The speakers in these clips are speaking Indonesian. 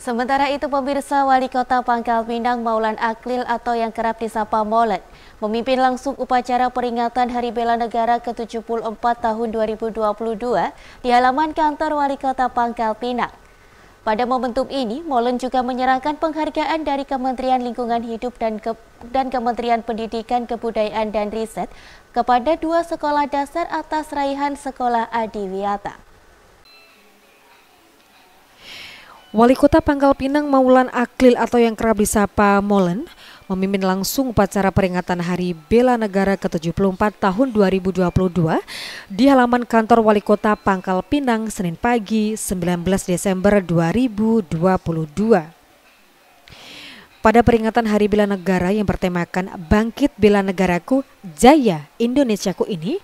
Sementara itu pemirsa Wali Kota Pangkal Pinang Maulan Aklil atau yang kerap disapa Molet memimpin langsung upacara peringatan Hari Bela Negara ke-74 tahun 2022 di halaman kantor Wali Kota Pangkal Pinang. Pada momentum ini, Molen juga menyerahkan penghargaan dari Kementerian Lingkungan Hidup dan, Ke dan Kementerian Pendidikan, Kebudayaan dan Riset kepada dua sekolah dasar atas raihan Sekolah Adiwiyata. Wali Kota Pangkal Pinang Maulan Aklil atau yang kerap disapa Molen memimpin langsung upacara peringatan Hari Bela Negara ke-74 tahun 2022 di halaman kantor Wali Kota Pangkal Pinang Senin pagi 19 Desember 2022. Pada peringatan Hari Bela Negara yang bertemakan Bangkit Bela Negaraku Jaya Indonesiaku ini,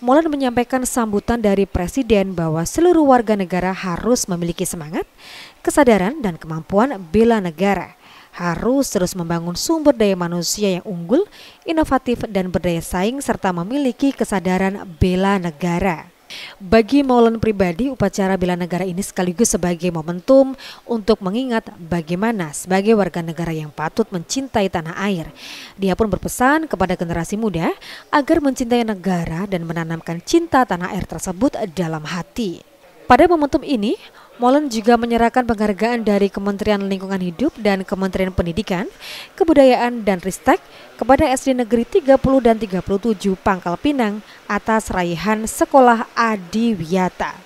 Molan menyampaikan sambutan dari Presiden bahwa seluruh warga negara harus memiliki semangat, kesadaran, dan kemampuan bela negara. Harus terus membangun sumber daya manusia yang unggul, inovatif, dan berdaya saing serta memiliki kesadaran bela negara. Bagi Maulan pribadi, upacara bela negara ini sekaligus sebagai momentum untuk mengingat bagaimana sebagai warga negara yang patut mencintai tanah air. Dia pun berpesan kepada generasi muda agar mencintai negara dan menanamkan cinta tanah air tersebut dalam hati. Pada momentum ini, Molen juga menyerahkan penghargaan dari Kementerian Lingkungan Hidup dan Kementerian Pendidikan, Kebudayaan dan Ristek kepada SD Negeri 30 dan 37 Pangkal Pinang atas raihan Sekolah Adiwiyata.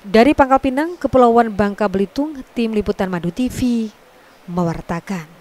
Dari Pangkal Pinang, Kepulauan Bangka Belitung, Tim Liputan Madu TV, mewartakan.